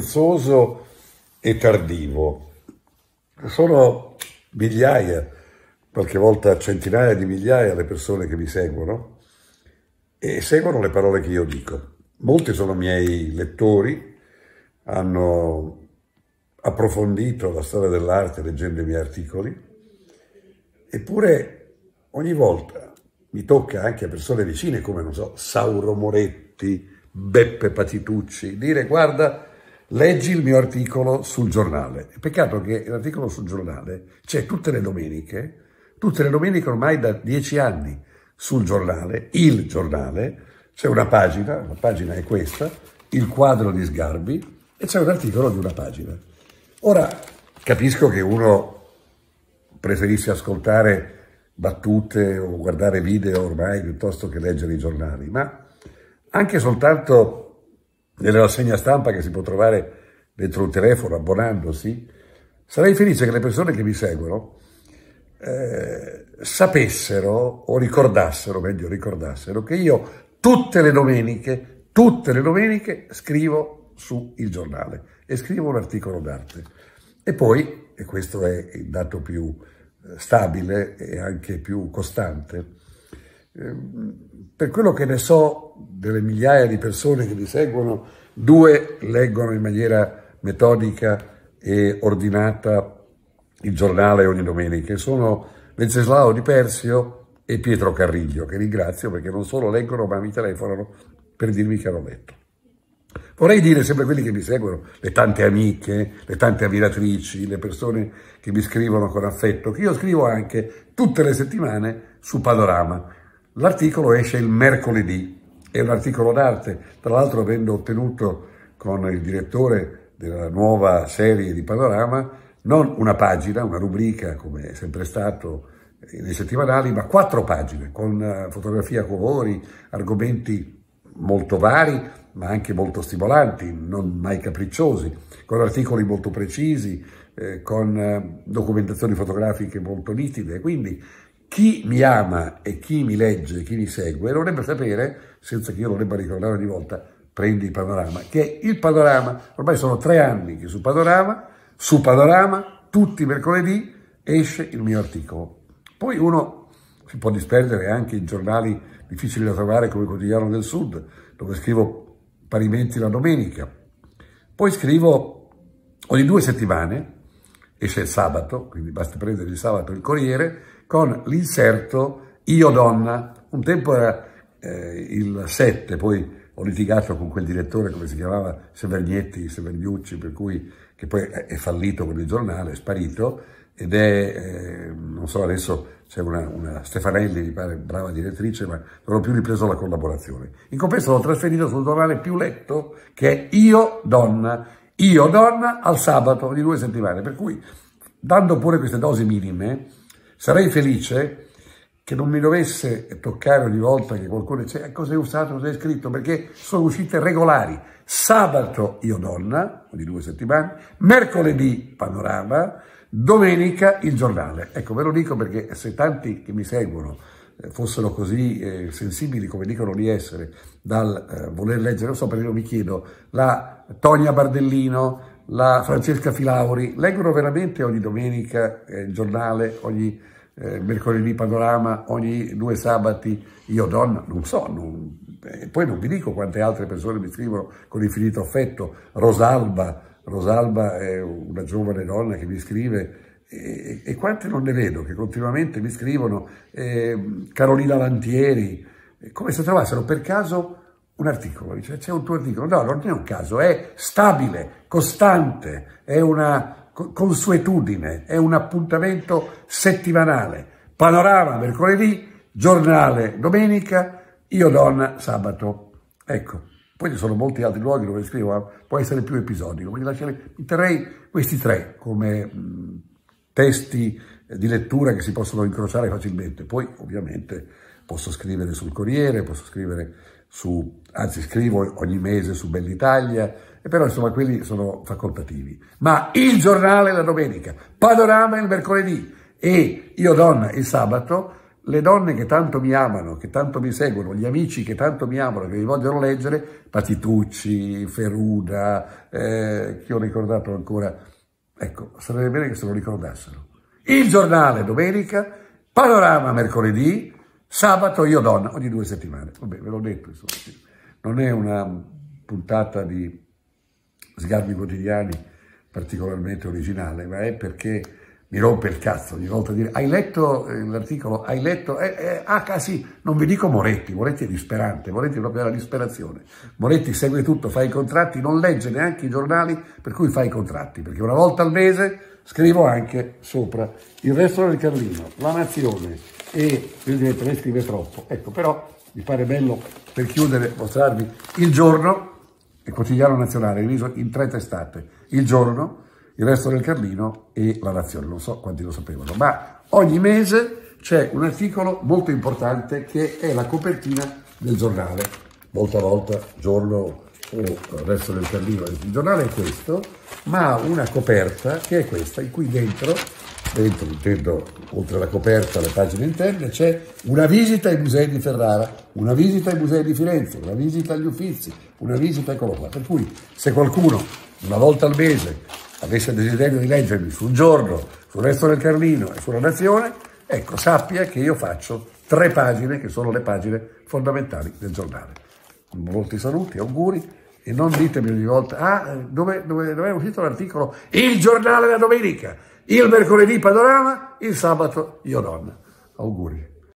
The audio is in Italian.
scherzoso e tardivo. Sono migliaia, qualche volta centinaia di migliaia le persone che mi seguono e seguono le parole che io dico. Molti sono miei lettori, hanno approfondito la storia dell'arte leggendo i miei articoli, eppure ogni volta mi tocca anche a persone vicine come, non so, Sauro Moretti, Beppe Patitucci, dire guarda leggi il mio articolo sul giornale. Peccato che l'articolo sul giornale c'è tutte le domeniche, tutte le domeniche ormai da dieci anni sul giornale, il giornale, c'è una pagina, la pagina è questa, il quadro di Sgarbi e c'è un articolo di una pagina. Ora, capisco che uno preferisce ascoltare battute o guardare video ormai piuttosto che leggere i giornali, ma anche soltanto della rassegna stampa che si può trovare dentro il telefono abbonandosi, sarei felice che le persone che mi seguono eh, sapessero o ricordassero, meglio ricordassero, che io tutte le domeniche, tutte le domeniche scrivo su il giornale e scrivo un articolo d'arte. E poi, e questo è il dato più eh, stabile e anche più costante, Ehm, per quello che ne so delle migliaia di persone che mi seguono, due leggono in maniera metodica e ordinata il giornale ogni domenica, sono Venceslao Di Persio e Pietro Carriglio, che ringrazio perché non solo leggono ma mi telefonano per dirmi che hanno letto. Vorrei dire sempre a quelli che mi seguono, le tante amiche, le tante ammiratrici, le persone che mi scrivono con affetto, che io scrivo anche tutte le settimane su Panorama, L'articolo esce il mercoledì, è un articolo d'arte, tra l'altro avendo ottenuto con il direttore della nuova serie di Panorama non una pagina, una rubrica come è sempre stato nei settimanali, ma quattro pagine con eh, fotografia a colori, argomenti molto vari, ma anche molto stimolanti, non mai capricciosi, con articoli molto precisi, eh, con eh, documentazioni fotografiche molto nitide. Quindi chi mi ama e chi mi legge, chi mi segue, dovrebbe sapere, senza che io lo debba ricordare ogni volta, prendi il panorama, che il panorama, ormai sono tre anni che su panorama, su panorama, tutti i mercoledì esce il mio articolo. Poi uno si può disperdere anche in giornali difficili da trovare come il Quotidiano del Sud, dove scrivo parimenti la domenica. Poi scrivo ogni due settimane, esce il sabato, quindi basta prendere il sabato il Corriere, con l'inserto Io donna, un tempo era eh, il 7, poi ho litigato con quel direttore, come si chiamava, Severgnetti, Severgnucci, per cui, che poi è fallito con il giornale, è sparito, ed è, eh, non so adesso c'è una, una, Stefanelli, mi pare, brava direttrice, ma non ho più ripreso la collaborazione. In compenso l'ho trasferito sul giornale più letto, che è Io Donna, Io Donna al sabato di due settimane, per cui, dando pure queste dosi minime, Sarei felice che non mi dovesse toccare ogni volta che qualcuno dice eh, cosa hai usato, cosa hai scritto, perché sono uscite regolari. Sabato Io Donna, di due settimane, mercoledì Panorama, domenica il giornale. Ecco, ve lo dico perché se tanti che mi seguono eh, fossero così eh, sensibili come dicono di essere dal eh, voler leggere, non so perché io mi chiedo, la Tonia Bardellino, la Francesca Filauri, leggono veramente ogni domenica eh, il giornale, ogni eh, mercoledì panorama, ogni due sabati io donna, non so, non, eh, poi non vi dico quante altre persone mi scrivono con infinito affetto, Rosalba, Rosalba è una giovane donna che mi scrive e, e quante non ne vedo che continuamente mi scrivono, ehm, Carolina Lantieri, eh, come se trovassero per caso un articolo, dice c'è un tuo articolo, no, non è un caso, è stabile, costante, è una consuetudine, è un appuntamento settimanale. Panorama mercoledì, giornale domenica, io donna sabato. Ecco, poi ci sono molti altri luoghi dove scrivo, può essere più episodico, quindi lascerei, metterei questi tre come mh, testi di lettura che si possono incrociare facilmente. Poi ovviamente posso scrivere sul Corriere, posso scrivere su, anzi scrivo ogni mese su Bell'Italia, però insomma quelli sono facoltativi. Ma il giornale la domenica, Panorama il mercoledì e Io Donna il sabato, le donne che tanto mi amano, che tanto mi seguono, gli amici che tanto mi amano, che mi vogliono leggere, Patitucci, Feruda, eh, che ho ricordato ancora, ecco, sarebbe bene che se lo ricordassero. Il giornale domenica, Panorama mercoledì, Sabato io donna, ogni due settimane. Vabbè, ve l'ho detto, insomma. Non è una puntata di sgarbi quotidiani particolarmente originale, ma è perché mi rompe il cazzo ogni volta dire hai letto eh, l'articolo, hai letto, eh, eh, ah sì, non vi dico Moretti, Moretti è disperante, Moretti è proprio la disperazione, Moretti segue tutto, fa i contratti, non legge neanche i giornali per cui fa i contratti, perché una volta al mese scrivo anche sopra il resto del Carlino, la Nazione, e detto, ne scrive troppo. Ecco, però mi pare bello per chiudere mostrarvi il giorno, il quotidiano nazionale, diviso in tre testate, il giorno, il resto del Carlino e la Nazione, non so quanti lo sapevano, ma ogni mese c'è un articolo molto importante che è la copertina del giornale, volta a volta, giorno o resto del Carlino, il giornale è questo, ma ha una coperta che è questa, in cui dentro dentro intendo oltre alla coperta, alle pagine interne, c'è una visita ai musei di Ferrara, una visita ai musei di Firenze, una visita agli Uffizi, una visita eccolo qua. Per cui se qualcuno una volta al mese avesse desiderio di leggermi sul giorno, sul resto del Carlino e sulla Nazione, ecco, sappia che io faccio tre pagine che sono le pagine fondamentali del giornale. Molti saluti, auguri e non ditemi ogni volta, ah, dove, dove, dove è uscito l'articolo? Il giornale della domenica! il mercoledì Panorama, il sabato io Ioron. Auguri.